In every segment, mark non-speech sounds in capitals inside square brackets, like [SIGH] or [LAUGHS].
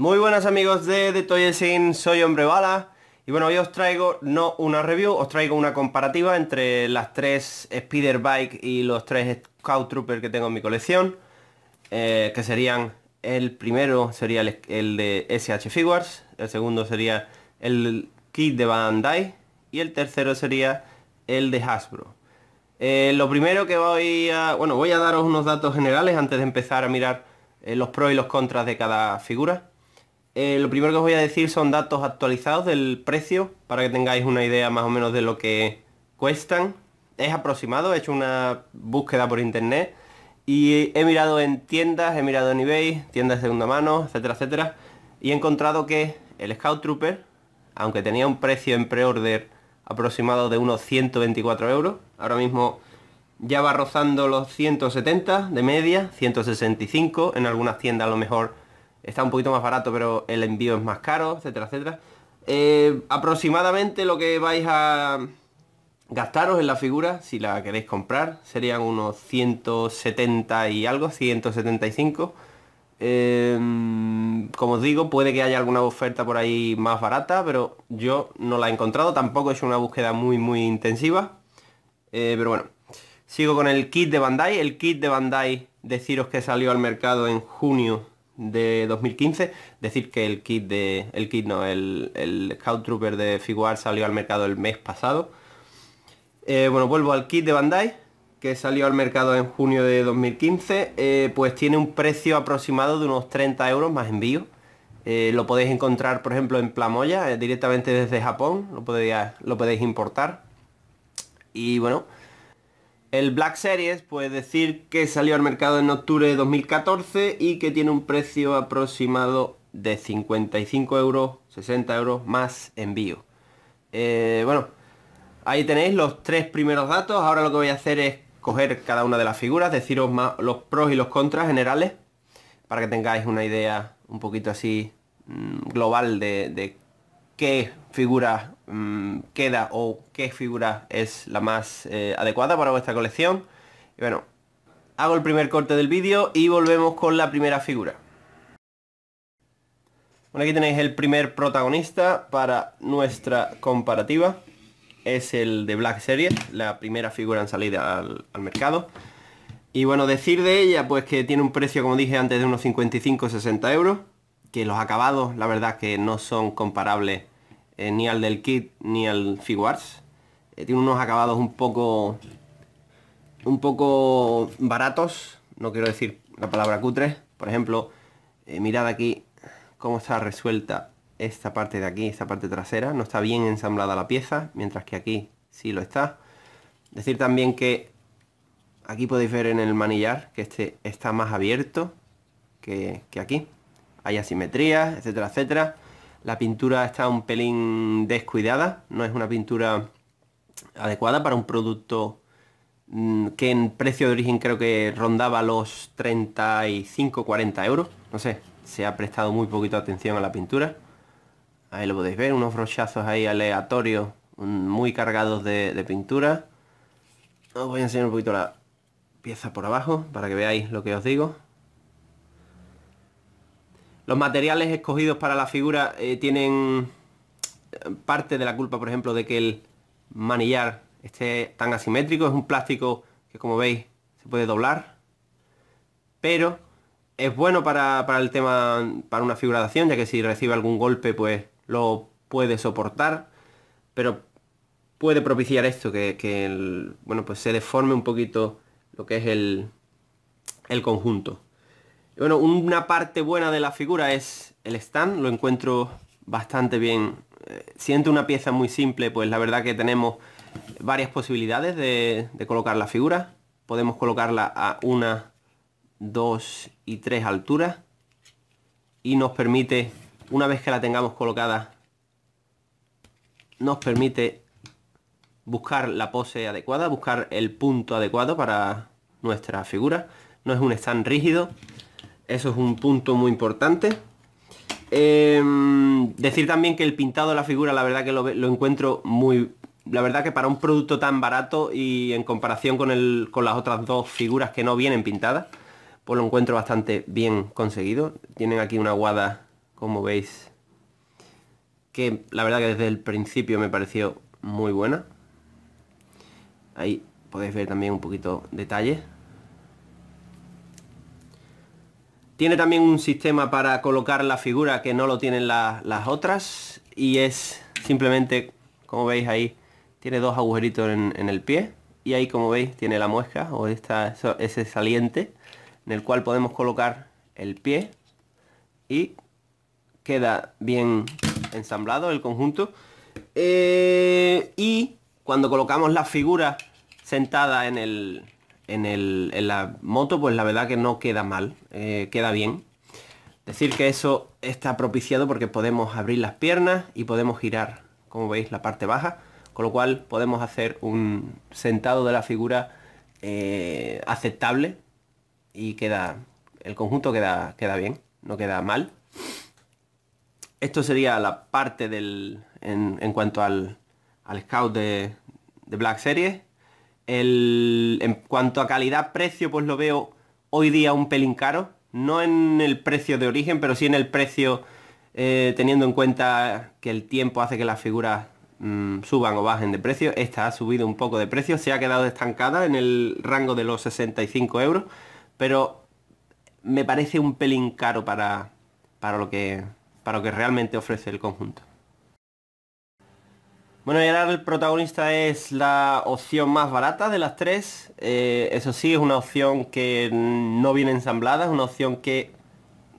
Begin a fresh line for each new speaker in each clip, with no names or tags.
Muy buenas amigos de The Toy soy Hombre Bala y bueno, hoy os traigo no una review, os traigo una comparativa entre las tres Spider Bike y los tres Scout Trooper que tengo en mi colección, eh, que serían el primero sería el, de SH Figures, el segundo sería el kit de Bandai y el tercero sería el de Hasbro. Eh, lo primero que voy a... Bueno, voy a daros unos datos generales antes de empezar a mirar eh, los pros y los contras de cada figura. Eh, lo primero que os voy a decir son datos actualizados del precio para que tengáis una idea más o menos de lo que cuestan. Es aproximado, he hecho una búsqueda por internet y he mirado en tiendas, he mirado en eBay, tiendas de segunda mano, etcétera, etcétera, y he encontrado que el Scout Trooper, aunque tenía un precio en pre-order aproximado de unos 124 euros, ahora mismo ya va rozando los 170 de media, 165, en algunas tiendas a lo mejor está un poquito más barato, pero el envío es más caro, etcétera, etcétera. Eh, aproximadamente lo que vais a gastaros en la figura, si la queréis comprar, serían unos 170 y algo, 175. Em, como os digo, puede que haya alguna oferta por ahí más barata, pero yo no la he encontrado, tampoco es una búsqueda muy, muy intensiva. Eh, pero bueno, sigo con el kit de Bandai, el kit de Bandai, deciros que salió al mercado en junio de 2015. Decir que el kit de. El kit no, el, el Scout Trooper de Figuar salió al mercado el mes pasado. Eh, bueno, vuelvo al kit de Bandai, que salió al mercado en junio de 2015. Eh, pues tiene un precio aproximado de unos 30 euros más envío. Eh, lo podéis encontrar, por ejemplo, en Plamoya, directamente desde Japón. Lo lo podéis importar. Y bueno, el Black Series, pues decir que salió al mercado en octubre de 2014 y que tiene un precio aproximado de 55 euros, 60 euros más envío. Eh, bueno, ahí tenéis los tres primeros datos. Ahora lo que voy a hacer es coger cada una de las figuras, deciros más los pros y los contras generales, para que tengáis una idea un poquito así mm, global de, de qué figura mm, queda o qué figura es la más eh, adecuada para vuestra colección. Y bueno, hago el primer corte del vídeo y volvemos con la primera figura. Bueno, aquí tenéis el primer protagonista para nuestra comparativa. Es el de Black Series, la primera figura en salida al, al mercado. Y bueno, decir de ella, pues que tiene un precio, como dije antes, de unos 55-60 euros. Que los acabados, la verdad, que no son comparables eh, ni al del kit ni al Figuarts. Eh, tiene unos acabados un poco un poco baratos, no quiero decir la palabra cutre. Por ejemplo, eh, mirad aquí cómo está resuelta esta parte de aquí, esta parte trasera. No está bien ensamblada la pieza, mientras que aquí sí lo está. Decir también que aquí podéis ver en el manillar que este está más abierto que, que aquí. Hay asimetrías, etcétera, etcétera. La pintura está un pelín descuidada, no es una pintura adecuada para un producto mm, que en precio de origen creo que rondaba los 35-40 euros. No sé, se ha prestado muy poquito atención a la pintura. Ahí lo podéis ver, unos brochazos ahí aleatorios, mm, muy cargados de, de pintura. Os voy a enseñar un poquito la pieza por abajo para que veáis lo que os digo. Los materiales escogidos para la figura eh, tienen eh, parte de la culpa, por ejemplo, de que el manillar esté tan asimétrico. Es un plástico que, como veis, se puede doblar. Pero es bueno para, el tema, para una figura de acción, ya que si recibe algún golpe, pues lo puede soportar. Pero puede propiciar esto, que, bueno, pues se deforme un poquito lo que es el conjunto. Bueno, una parte buena de la figura es el stand, lo encuentro bastante bien. Eh, siento una pieza muy simple, pues la verdad que tenemos varias posibilidades de, de colocar la figura. Podemos colocarla a una, dos y tres alturas y nos permite, una vez que la tengamos colocada, nos permite buscar la pose adecuada, buscar el punto adecuado para nuestra figura. No es un stand rígido, eso es un punto muy importante. Em, decir también que el pintado de la figura, la verdad que lo, encuentro muy... La verdad que para un producto tan barato y en comparación con, con las otras dos figuras que no vienen pintadas, pues lo encuentro bastante bien conseguido. Tienen aquí una guada, como veis, que la verdad que desde el principio me pareció muy buena. Ahí podéis ver también un poquito detalle. Tiene también un sistema para colocar la figura que no lo tienen las otras y es simplemente, como veis ahí, tiene dos agujeritos en, el pie y ahí como veis tiene la muesca o esta, ese saliente en el cual podemos colocar el pie y queda bien ensamblado el conjunto eh, y cuando colocamos la figura sentada en el, en, la moto, pues la verdad que no queda mal, eh, queda bien. Decir que eso está propiciado porque podemos abrir las piernas y podemos girar, como veis, la parte baja, con lo cual podemos hacer un sentado de la figura eh, aceptable y queda, el conjunto queda, queda bien, no queda mal. Esto sería la parte del, en, cuanto al, al scout de Black Series en cuanto a calidad-precio, pues lo veo hoy día un pelín caro. No en el precio de origen, pero sí en el precio eh, teniendo en cuenta que el tiempo hace que las figuras mm, suban o bajen de precio. Esta ha subido un poco de precio, se ha quedado estancada en el rango de los 65 euros, pero me parece un pelín caro para, para, lo, que, para lo que realmente ofrece el conjunto. Bueno, ya el protagonista es la opción más barata de las tres. Eh, eso sí, es una opción que no viene ensamblada, es una opción que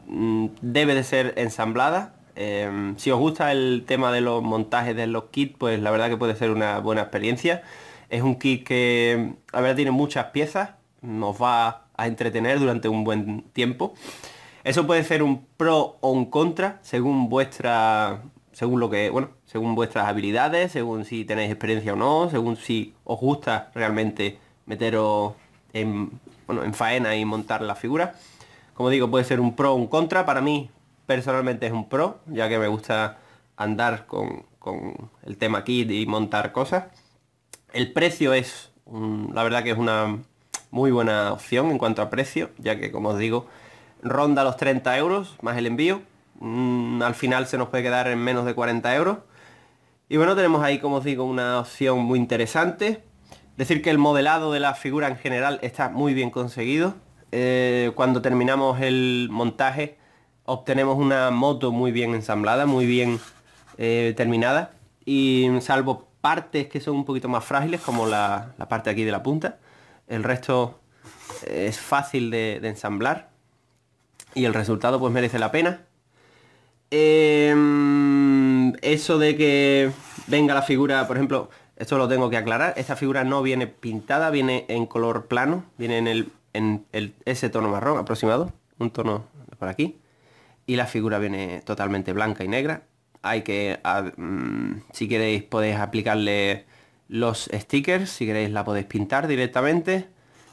mm, debe de ser ensamblada. Em, si os gusta el tema de los montajes de los kits, pues la verdad que puede ser una buena experiencia. Es un kit que la verdad tiene muchas piezas, nos va a entretener durante un buen tiempo. Eso puede ser un pro o un contra según vuestra según lo que, bueno, según vuestras habilidades, según si tenéis experiencia o no, según si os gusta realmente meteros en, bueno, en faena y montar la figura. Como digo, puede ser un pro o un contra. Para mí, personalmente es un pro, ya que me gusta andar con, el tema kit y montar cosas. El precio es, la verdad que es una muy buena opción en cuanto a precio, ya que como os digo, ronda los 30 euros más el envío Mm, al final se nos puede quedar en menos de 40 euros. Y bueno, tenemos ahí, como os digo, una opción muy interesante. Decir que el modelado de la figura en general está muy bien conseguido. Eh, cuando terminamos el montaje obtenemos una moto muy bien ensamblada, muy bien eh, terminada. Y salvo partes que son un poquito más frágiles, como la, parte aquí de la punta, el resto eh, es fácil de ensamblar y el resultado pues merece la pena. Em, eso de que venga la figura, por ejemplo, esto lo tengo que aclarar, esta figura no viene pintada, viene en color plano, viene en, el, en ese tono marrón aproximado, un tono por aquí, y la figura viene totalmente blanca y negra. Hay que, ah, mm, si queréis podéis aplicarle los stickers, si queréis la podéis pintar directamente.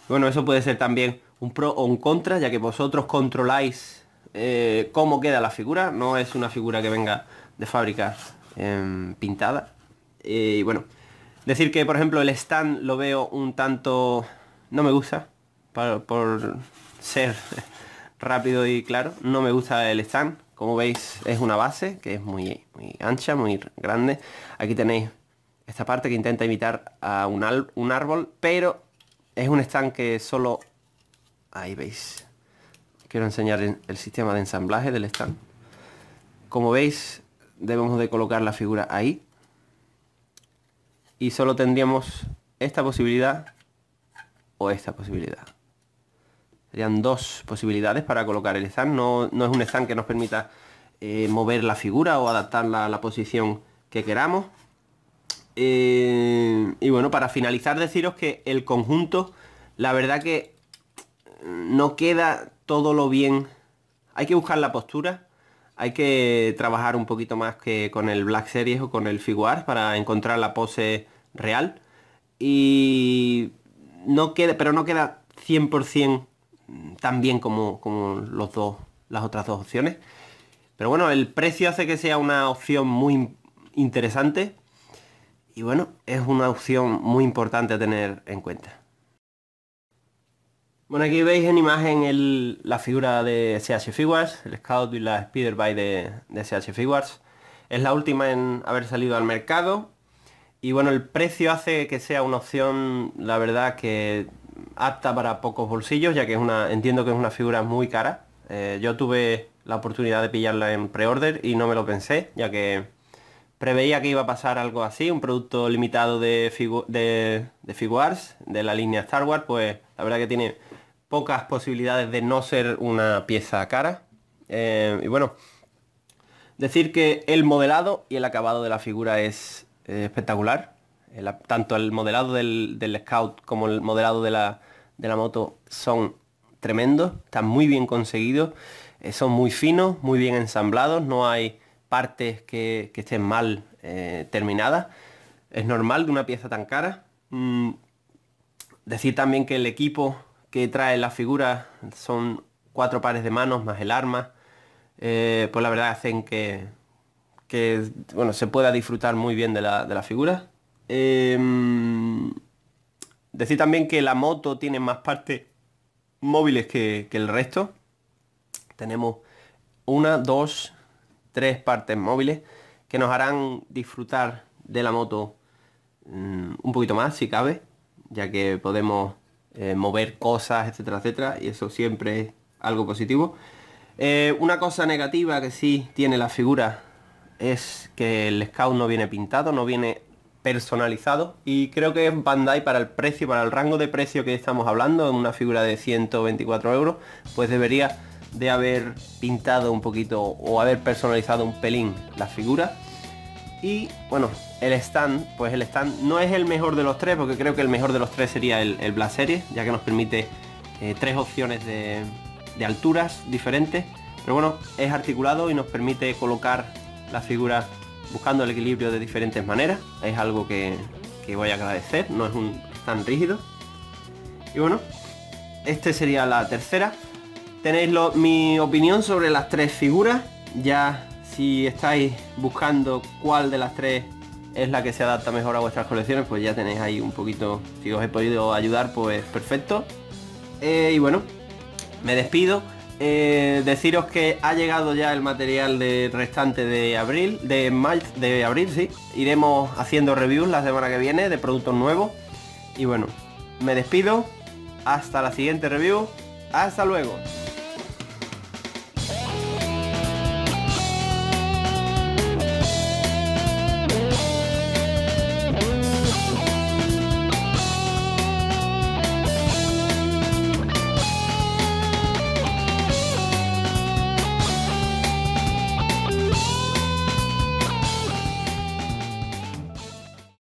Bueno, eso puede ser también un pro o un contra, ya que vosotros controláis eh, cómo queda la figura, no es una figura que venga de fábrica em, pintada. Eh, y bueno, decir que por ejemplo el stand lo veo un tanto... no me gusta, por, ser [LAUGHS] rápido y claro, no me gusta el stand. Como veis es una base que es muy, ancha, muy grande. Aquí tenéis esta parte que intenta imitar a un, un árbol, pero es un stand que solo... Ahí veis, quiero enseñar el sistema de ensamblaje del stand. Como veis, debemos de colocar la figura ahí. Y solo tendríamos esta posibilidad o esta posibilidad. Serían dos posibilidades para colocar el stand. No, es un stand que nos permita eh, mover la figura o adaptarla a la posición que queramos. Eh, y bueno, para finalizar deciros que el conjunto, la verdad que no queda todo lo bien. Hay que buscar la postura, hay que trabajar un poquito más que con el Black Series o con el Figuar para encontrar la pose real. Y no queda, pero no queda 100% tan bien como, como los dos, las otras dos opciones. Pero bueno, el precio hace que sea una opción muy interesante. Y bueno, es una opción muy importante a tener en cuenta. Bueno, aquí veis en imagen la figura de CH Figures, el Scout y la Spider by de, de CH Es la última en haber salido al mercado. Y bueno, el precio hace que sea una opción, la verdad, que apta para pocos bolsillos, ya que entiendo que es una figura muy cara. Eh, yo tuve la oportunidad de pillarla en pre-order y no me lo pensé, ya que preveía que iba a pasar algo así, un producto limitado de, figu de la línea Star Wars, pues la verdad que tiene pocas posibilidades de no ser una pieza cara. Eh, y bueno, decir que el modelado y el acabado de la figura es eh, espectacular. tanto el modelado del, Scout como el modelado de la, moto son tremendos, están muy bien conseguidos, eh, son muy finos, muy bien ensamblados, no hay partes que, estén mal terminadas. Es normal de una pieza tan cara. Mm, decir también que el equipo que trae la figura son cuatro pares de manos más el arma. Eh, pues la verdad hacen que, bueno, se pueda disfrutar muy bien de la, de la figura. Em, decir también que la moto tiene más partes móviles que, el resto. Tenemos una, dos, tres partes móviles que nos harán disfrutar de la moto mm, un poquito más si cabe, ya que podemos eh, mover cosas, etcétera, etcétera, y eso siempre es algo positivo. Eh, una cosa negativa que sí tiene la figura es que el scout no viene pintado, no viene personalizado y creo que Bandai para el precio, para el rango de precio que estamos hablando, en una figura de 124 euros, pues debería de haber pintado un poquito o haber personalizado un pelín la figura y bueno, el stand, pues el stand no es el mejor de los tres, porque creo que el mejor de los tres sería el, el Series, ya que nos permite eh, tres opciones de, alturas diferentes. Pero bueno, es articulado y nos permite colocar la figura buscando el equilibrio de diferentes maneras. Es algo que, voy a agradecer, no es un tan rígido. Y bueno, este sería la tercera. Tenéis mi opinión sobre las tres figuras. Ya si estáis buscando cuál de las tres es la que se adapta mejor a vuestras colecciones, pues ya tenéis ahí un poquito, si os he podido ayudar, pues perfecto. Eh, y bueno, me despido. Eh, deciros que ha llegado ya el material de restante de abril, de mayo, de abril, sí. Iremos haciendo reviews la semana que viene de productos nuevos. Y bueno, me despido. Hasta la siguiente review. Hasta luego.